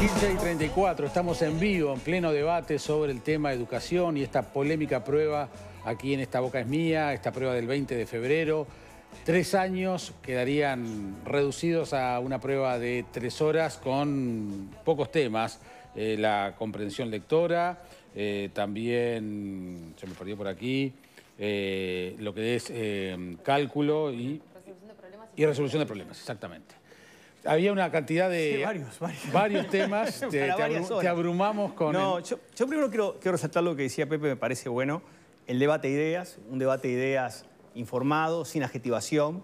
15 y 34, estamos en vivo, en pleno debate sobre el tema educación y esta polémica prueba aquí en Esta Boca es Mía, esta prueba del 20 de febrero. Tres años quedarían reducidos a una prueba de tres horas con pocos temas. Eh, la comprensión lectora, eh, también, se me perdió por aquí, eh, lo que es cálculo Y resolución de problemas, exactamente había una cantidad de... varios, varios. varios, temas, te, abrumamos con... No, yo, primero quiero, resaltar lo que decía Pepe, me parece bueno, el debate de ideas, un debate de ideas informado, sin adjetivación.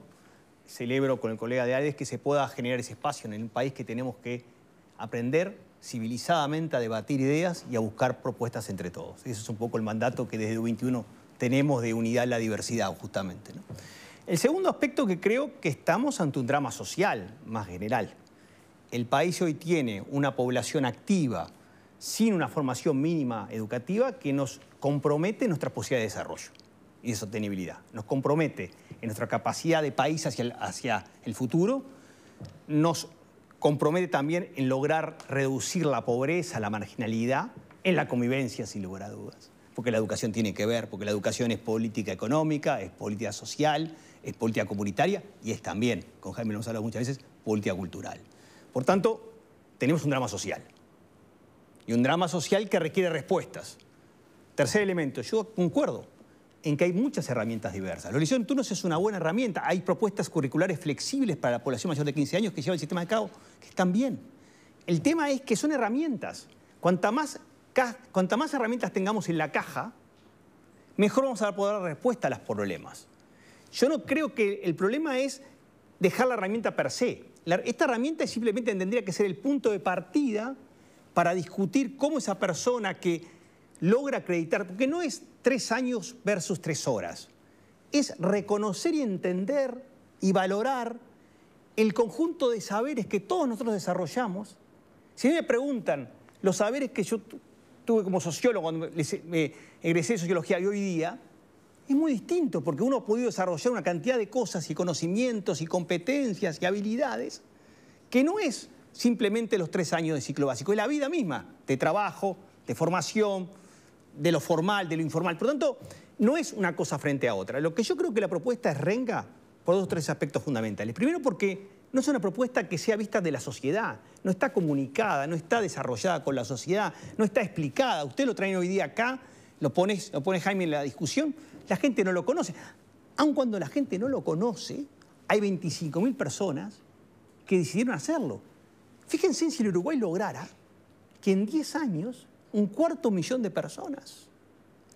Celebro con el colega de Ares que se pueda generar ese espacio en un país que tenemos que aprender civilizadamente a debatir ideas y a buscar propuestas entre todos. Ese es un poco el mandato que desde 21 tenemos de unidad en la diversidad, justamente. El segundo aspecto que creo que estamos ante un drama social más general. El país hoy tiene una población activa sin una formación mínima educativa que nos compromete nuestra posibilidad de desarrollo y de sostenibilidad. Nos compromete en nuestra capacidad de país hacia el, hacia el futuro, nos compromete también en lograr reducir la pobreza, la marginalidad, en la convivencia, sin lugar a dudas. Porque la educación tiene que ver, porque la educación es política económica, es política social, es política comunitaria y es también, con Jaime lo hemos hablado muchas veces, política cultural. Por tanto, tenemos un drama social. Y un drama social que requiere respuestas. Tercer elemento, yo concuerdo en que hay muchas herramientas diversas. La liceos de turnos es una buena herramienta. Hay propuestas curriculares flexibles para la población mayor de 15 años que lleva el sistema de cabo, que están bien. El tema es que son herramientas. Cuanta más, cuanta más herramientas tengamos en la caja, mejor vamos a poder dar respuesta a los problemas. Yo no creo que el problema es dejar la herramienta per se. esta herramienta simplemente tendría que ser el punto de partida para discutir cómo esa persona que logra acreditar, porque no es tres años versus tres horas, es reconocer y entender y valorar el conjunto de saberes que todos nosotros desarrollamos. Si me preguntan los saberes que yo tuve como sociólogo cuando me egresé de sociología y hoy día, es muy distinto porque uno ha podido desarrollar una cantidad de cosas y conocimientos y competencias y habilidades que no es simplemente los tres años de ciclo básico, es la vida misma, de trabajo, de formación, de lo formal, de lo informal. Por lo tanto, no es una cosa frente a otra. Lo que yo creo que la propuesta es renga por dos o tres aspectos fundamentales. Primero porque no es una propuesta que sea vista de la sociedad, no está comunicada, no está desarrollada con la sociedad, no está explicada. Usted lo trae hoy día acá, lo pone lo pones Jaime en la discusión, la gente no lo conoce. Aun cuando la gente no lo conoce, hay 25.000 personas que decidieron hacerlo. Fíjense si el Uruguay lograra que en 10 años un cuarto millón de personas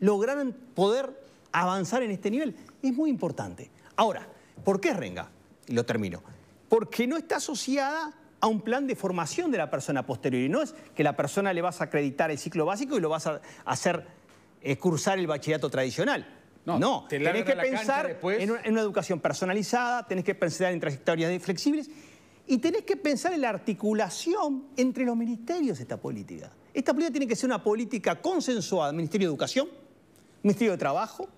lograran poder avanzar en este nivel. Es muy importante. Ahora, ¿por qué renga? Y lo termino. Porque no está asociada a un plan de formación de la persona posterior. Y no es que la persona le vas a acreditar el ciclo básico y lo vas a hacer eh, cursar el bachillerato tradicional. No, tenés que pensar en una, educación personalizada, tenés que pensar en trayectorias flexibles y tenés que pensar en la articulación entre los ministerios de esta política. Esta política tiene que ser una política consensuada, Ministerio de Educación, Ministerio de Trabajo,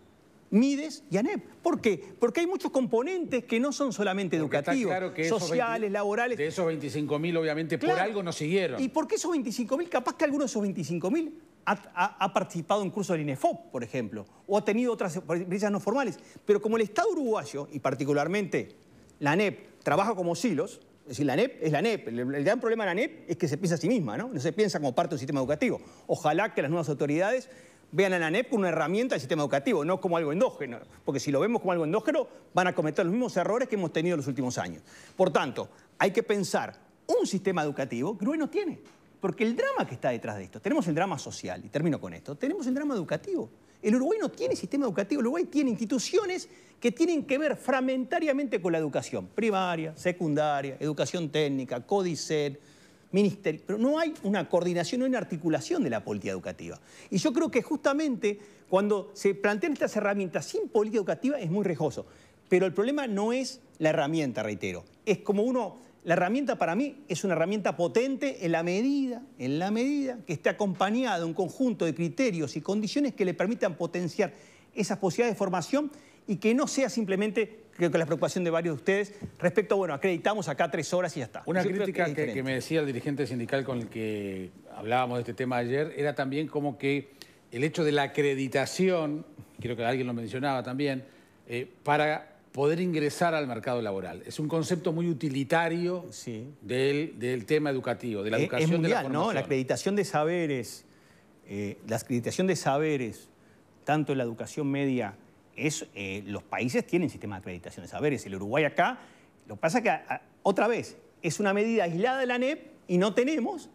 Mides y ANEP. ¿Por qué? Porque hay muchos componentes que no son solamente educativos, sociales, laborales. De esos 25.000 obviamente por algo no siguieron. ¿Y por qué esos 25.000? Capaz que algunos de esos 25.000 ha, participado en cursos del INEFOP, por ejemplo, o ha tenido otras experiencias no formales. Pero como el Estado uruguayo, y particularmente la ANEP, trabaja como silos, es decir, la ANEP es la ANEP. El, gran problema de la ANEP es que se piensa a sí misma, ¿no? se piensa como parte del sistema educativo. Ojalá que las nuevas autoridades vean a la ANEP como una herramienta del sistema educativo, no como algo endógeno. Porque si lo vemos como algo endógeno, van a cometer los mismos errores que hemos tenido en los últimos años. Por tanto, hay que pensar un sistema educativo que Uruguay no tiene. Porque el drama que está detrás de esto, tenemos el drama social, y termino con esto, tenemos el drama educativo. El Uruguay no tiene sistema educativo, el Uruguay tiene instituciones que tienen que ver fragmentariamente con la educación, primaria, secundaria, educación técnica, CODICET, ministerio, pero no hay una coordinación, no hay una articulación de la política educativa. Y yo creo que justamente cuando se plantean estas herramientas sin política educativa es muy riesgoso. Pero el problema no es la herramienta, reitero, es como uno la herramienta para mí es una herramienta potente en la medida, en la medida que esté acompañada de un conjunto de criterios y condiciones que le permitan potenciar esas posibilidades de formación y que no sea simplemente, creo que la preocupación de varios de ustedes, respecto, bueno, acreditamos acá tres horas y ya está. Una crítica que, me decía el dirigente sindical con el que hablábamos de este tema ayer era también como que el hecho de la acreditación, creo que alguien lo mencionaba también, eh, para poder ingresar al mercado laboral. Es un concepto muy utilitario del, tema educativo, de la educación de la ¿no? La acreditación de saberes, eh, la acreditación de saberes, tanto en la educación media, eh, los países tienen sistemas de acreditación de saberes. El Uruguay acá, lo que pasa es que, otra vez, es una medida aislada de la NEP y no tenemos,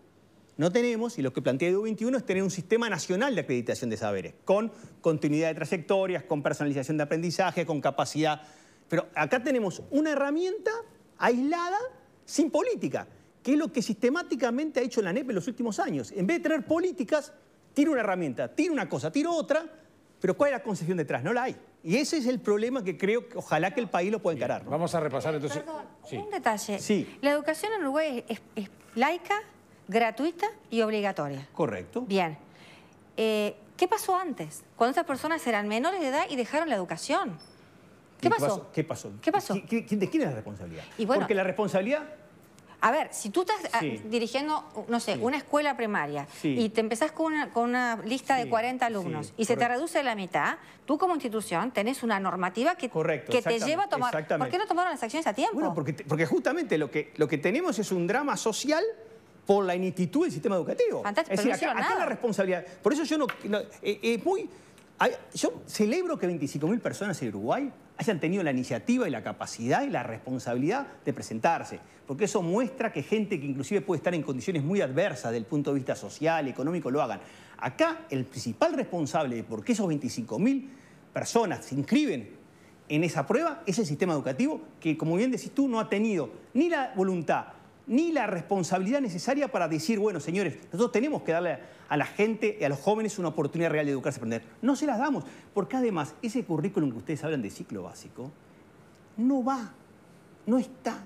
no tenemos, y lo que plantea edu 21 es tener un sistema nacional de acreditación de saberes, con continuidad de trayectorias, con personalización de aprendizaje, con capacidad pero acá tenemos una herramienta aislada sin política, que es lo que sistemáticamente ha hecho la NEP en los últimos años. En vez de tener políticas, tiene una herramienta, tiene una cosa, tira otra, pero ¿cuál es la concesión detrás? No la hay. Y ese es el problema que creo que ojalá que el país lo pueda encarar. Vamos a repasar entonces. Perdón, un detalle. Sí. La educación en Uruguay es, laica, gratuita y obligatoria. Correcto. Bien. Eh, ¿Qué pasó antes? Cuando esas personas eran menores de edad y dejaron la educación. ¿Qué pasó? ¿Qué pasó? ¿De quién es la responsabilidad? Porque la responsabilidad a ver, si tú estás ah, dirigiendo, no sé, una escuela primaria y te empezás con una, lista de 40 alumnos y se te reduce la mitad, tú como institución tenés una normativa que, te lleva a tomar... ¿Por qué no tomaron las acciones a tiempo? Bueno, porque, justamente lo que, lo que tenemos es un drama social por la ineptitud del sistema educativo. Fantástico, es decir, acá, la responsabilidad. Por eso yo no... Eh, muy, yo celebro que 25.000 personas en Uruguay hayan tenido la iniciativa y la capacidad y la responsabilidad de presentarse, porque eso muestra que gente que inclusive puede estar en condiciones muy adversas desde el punto de vista social, económico, lo hagan. Acá el principal responsable de por qué esos 25.000 personas se inscriben en esa prueba es el sistema educativo que, como bien decís tú, no ha tenido ni la voluntad, ni la responsabilidad necesaria para decir, bueno, señores, nosotros tenemos que darle a la gente y a los jóvenes una oportunidad real de educarse y aprender. No se las damos, porque además ese currículum que ustedes hablan de ciclo básico no va, no está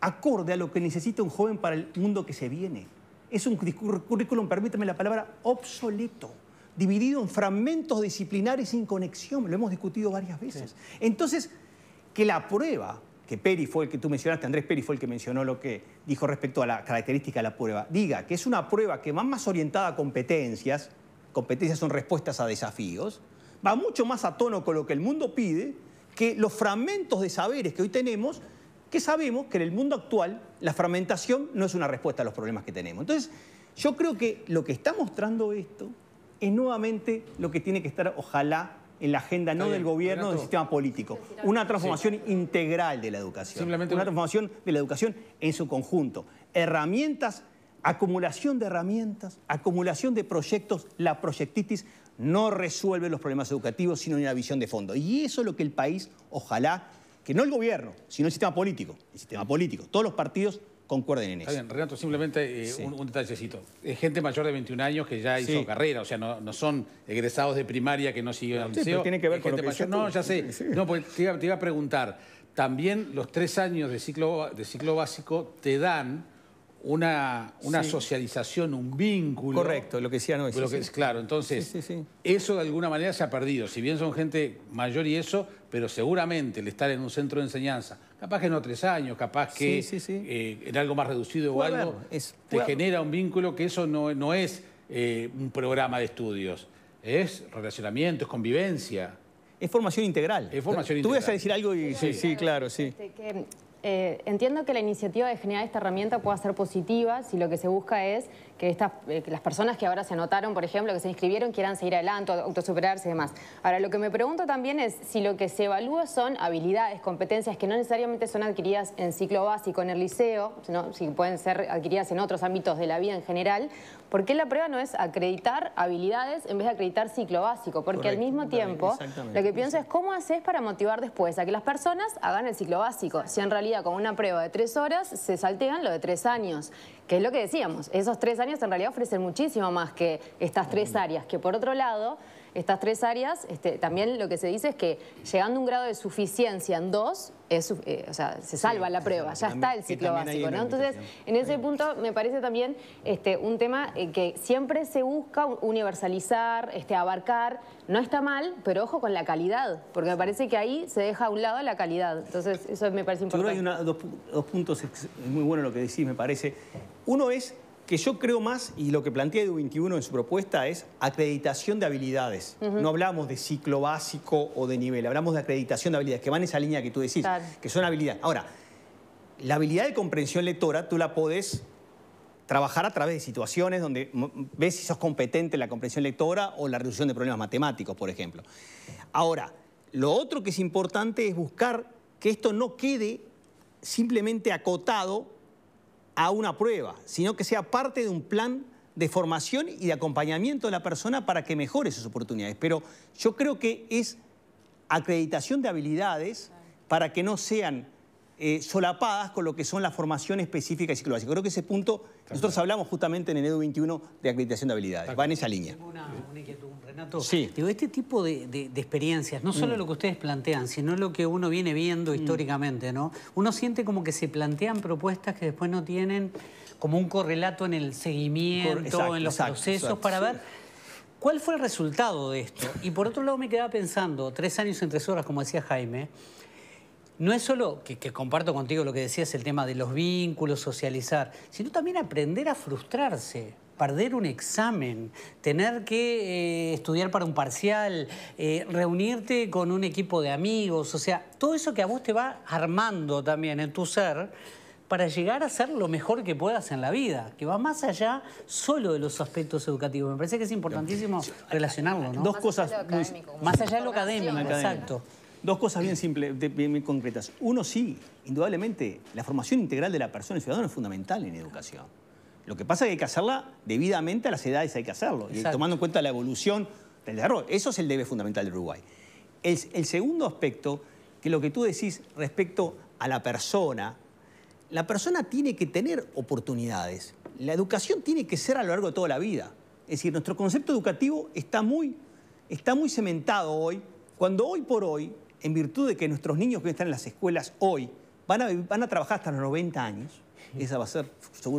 acorde a lo que necesita un joven para el mundo que se viene. Es un currículum, permítame la palabra, obsoleto dividido en fragmentos disciplinares sin conexión, lo hemos discutido varias veces. Entonces, que la prueba que fue el que tú mencionaste, Andrés Peri fue el que mencionó lo que dijo respecto a la característica de la prueba, diga que es una prueba que va más orientada a competencias, competencias son respuestas a desafíos, va mucho más a tono con lo que el mundo pide que los fragmentos de saberes que hoy tenemos, que sabemos que en el mundo actual la fragmentación no es una respuesta a los problemas que tenemos. Entonces, yo creo que lo que está mostrando esto es nuevamente lo que tiene que estar, ojalá, en la agenda no del gobierno, del sistema político. Una transformación integral de la educación. una transformación de la educación en su conjunto. Herramientas, acumulación de herramientas, acumulación de proyectos, la proyectitis no resuelve los problemas educativos, sino una visión de fondo. Y eso es lo que el país, ojalá, que no el gobierno, sino el sistema político, el sistema político, todos los partidos concuerden en eso. bien, Renato, simplemente eh, un, detallecito. Es gente mayor de 21 años que ya hizo carrera, o sea, no, son egresados de primaria que no siguieron sí, el tiene que ver con gente lo No, ya sé. No, te iba, a preguntar. También los tres años de ciclo, de ciclo básico te dan una, una socialización, un vínculo. Correcto, lo que decía no Lo es claro. Entonces, eso de alguna manera se ha perdido. Si bien son gente mayor y eso, pero seguramente el estar en un centro de enseñanza, capaz que no tres años, capaz que eh, en algo más reducido o algo, te genera un vínculo que eso no, es eh, un programa de estudios, es relacionamiento, es convivencia. Es formación integral. Es formación integral. Tú ibas a decir algo y... Sí, sí, claro, sí. Este, eh, entiendo que la iniciativa de generar esta herramienta pueda ser positiva si lo que se busca es que, estas, eh, las personas que ahora se anotaron, por ejemplo, que se inscribieron, quieran seguir adelante, autosuperarse y demás. Ahora, lo que me pregunto también es si lo que se evalúa son habilidades, competencias que no necesariamente son adquiridas en ciclo básico, en el liceo, sino si pueden ser adquiridas en otros ámbitos de la vida en general, ¿por qué la prueba no es acreditar habilidades en vez de acreditar ciclo básico? Porque al mismo tiempo, lo que pienso es cómo haces para motivar después a que las personas hagan el ciclo básico, si en realidad con una prueba de tres horas, se saltean lo de tres años, que es lo que decíamos. Esos tres años en realidad ofrecen muchísimo más que estas tres áreas, que por otro lado estas tres áreas, este, también lo que se dice es que llegando a un grado de suficiencia en dos, eh, o sea, se salva la prueba, ya está el ciclo básico. Entonces, en ese punto me parece también este, un tema eh, que siempre se busca universalizar, este, abarcar. No está mal, pero ojo con la calidad, porque me parece que ahí se deja a un lado la calidad. Entonces, eso me parece importante. Yo creo hay dos, dos puntos, es muy bueno lo que decís, me parece. Uno es que yo creo más, y lo que plantea Edu 21 en su propuesta es acreditación de habilidades. No hablamos de ciclo básico o de nivel, hablamos de acreditación de habilidades, que van en esa línea que tú decís, que son habilidades. Ahora, la habilidad de comprensión lectora tú la podés trabajar a través de situaciones donde ves si sos competente en la comprensión lectora o la reducción de problemas matemáticos, por ejemplo. Ahora, lo otro que es importante es buscar que esto no quede simplemente acotado a una prueba, sino que sea parte de un plan de formación y de acompañamiento de la persona para que mejore sus oportunidades. Pero yo creo que es acreditación de habilidades para que no sean eh, solapadas con lo que son la formación específica y ciclo Creo que ese punto, nosotros hablamos justamente en el EDU 21 de acreditación de habilidades, va en esa línea. Renato. Sí. Digo, este tipo de, experiencias, no solo mm. lo que ustedes plantean, sino lo que uno viene viendo mm. históricamente, ¿no? Uno siente como que se plantean propuestas que después no tienen como un correlato en el seguimiento, en los procesos, para ver... ¿Cuál fue el resultado de esto? Y por otro lado me quedaba pensando, tres años en tres horas, como decía Jaime, no es solo que, comparto contigo lo que decías, el tema de los vínculos, socializar, sino también aprender a frustrarse, perder un examen, tener que eh, estudiar para un parcial, eh, reunirte con un equipo de amigos, o sea, todo eso que a vos te va armando también en tu ser para llegar a ser lo mejor que puedas en la vida, que va más allá solo de los aspectos educativos. Me parece que es importantísimo relacionarlo, ¿no? Dos cosas. Más allá de lo académico, exacto. Dos cosas bien simples, bien, concretas. Uno, sí, indudablemente, la formación integral de la persona y ciudadano es fundamental en educación. Lo que pasa es que hay que hacerla debidamente a las edades hay que hacerlo, y tomando en cuenta la evolución del desarrollo. Eso es el debe fundamental de Uruguay. El, el segundo aspecto, que lo que tú decís respecto a la persona, la persona tiene que tener oportunidades. La educación tiene que ser a lo largo de toda la vida. Es decir, nuestro concepto educativo está muy, está muy cementado hoy, cuando hoy por hoy en virtud de que nuestros niños que están en las escuelas hoy van a, trabajar hasta los 90 años, esa va a ser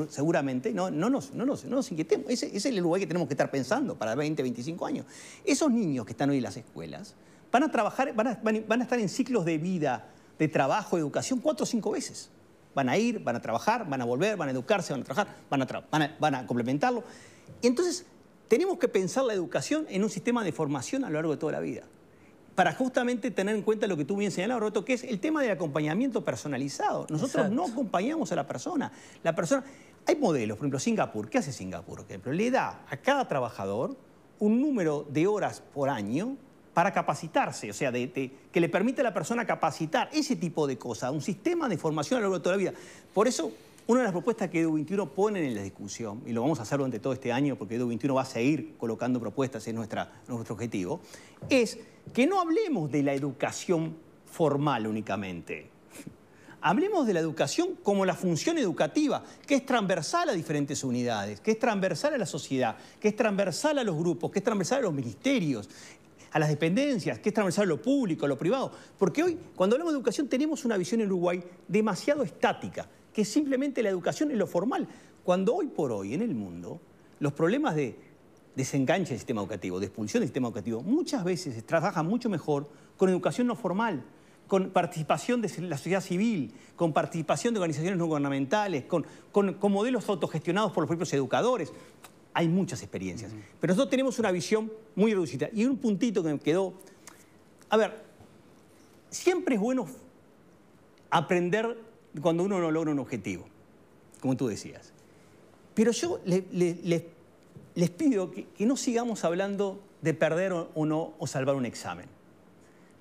seguramente, no, no, nos, no, no inquietemos, ese, es el lugar que tenemos que estar pensando para 20, 25 años. Esos niños que están hoy en las escuelas van a trabajar, van a, estar en ciclos de vida, de trabajo, educación, cuatro o cinco veces. Van a ir, van a trabajar, van a volver, van a educarse, van a trabajar, van a, van a, complementarlo. Y entonces tenemos que pensar la educación en un sistema de formación a lo largo de toda la vida para justamente tener en cuenta lo que tú bien señalabas, Roberto, que es el tema del acompañamiento personalizado. Nosotros no acompañamos a la persona. La persona. Hay modelos, por ejemplo, Singapur. ¿Qué hace Singapur? Por le da a cada trabajador un número de horas por año para capacitarse, o sea, de, que le permite a la persona capacitar ese tipo de cosas, un sistema de formación a lo largo de toda la vida. Por eso, una de las propuestas que EDU21 pone en la discusión, y lo vamos a hacer durante todo este año porque EDU21 va a seguir colocando propuestas, es nuestra, nuestro objetivo, es que no hablemos de la educación formal únicamente. Hablemos de la educación como la función educativa, que es transversal a diferentes unidades, que es transversal a la sociedad, que es transversal a los grupos, que es transversal a los ministerios, a las dependencias, que es transversal a lo público, a lo privado. Porque hoy, cuando hablamos de educación, tenemos una visión en Uruguay demasiado estática que simplemente la educación en lo formal. Cuando hoy por hoy en el mundo los problemas de desenganche del sistema educativo, de expulsión del sistema educativo, muchas veces se trabaja mucho mejor con educación no formal, con participación de la sociedad civil, con participación de organizaciones no gubernamentales, con, modelos autogestionados por los propios educadores. Hay muchas experiencias. Pero nosotros tenemos una visión muy reducida. Y un puntito que me quedó. A ver, siempre es bueno aprender cuando uno no logra un objetivo, como tú decías. Pero yo les pido que, no sigamos hablando de perder o, no o salvar un examen.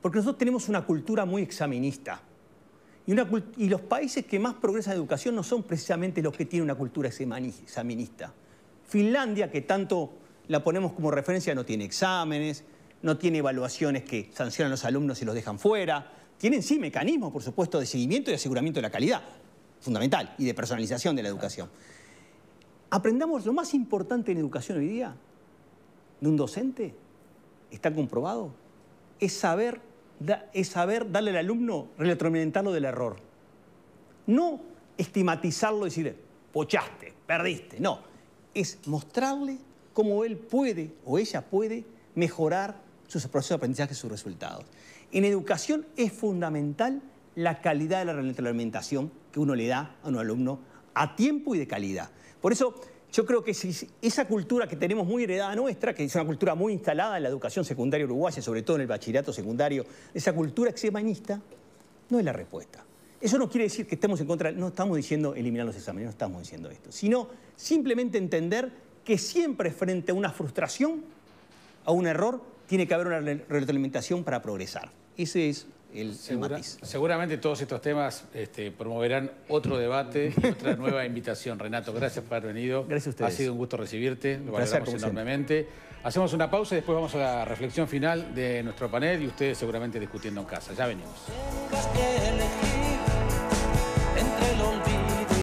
Porque nosotros tenemos una cultura muy examinista. Y, y, los países que más progresan en educación no son precisamente los que tienen una cultura examinista. Finlandia, que tanto la ponemos como referencia, no tiene exámenes, no tiene evaluaciones que sancionan a los alumnos y los dejan fuera, tienen sí mecanismos, por supuesto, de seguimiento y aseguramiento de la calidad, fundamental, y de personalización de la educación. Aprendamos lo más importante en educación hoy día, de un docente, está comprobado, es saber, es saber darle al alumno, retroalimentarlo del error. No estigmatizarlo y decir, pochaste, perdiste, no. Es mostrarle cómo él puede o ella puede mejorar sus procesos de aprendizaje sus resultados. En educación es fundamental la calidad de la alimentación que uno le da a un alumno a tiempo y de calidad. Por eso yo creo que esa cultura que tenemos muy heredada nuestra, que es una cultura muy instalada en la educación secundaria uruguaya, sobre todo en el bachillerato secundario, esa cultura examinista no es la respuesta. Eso no quiere decir que estemos en contra, no estamos diciendo eliminar los exámenes, no estamos diciendo esto, sino simplemente entender que siempre frente a una frustración, a un error, tiene que haber una retroalimentación para progresar. Ese es el, matiz. Seguramente todos estos temas este, promoverán otro debate y otra nueva invitación. Renato, gracias por haber venido. Gracias a ustedes. Ha sido un gusto recibirte, lo agradecemos enormemente. Hacemos una pausa y después vamos a la reflexión final de nuestro panel y ustedes seguramente discutiendo en casa. Ya venimos.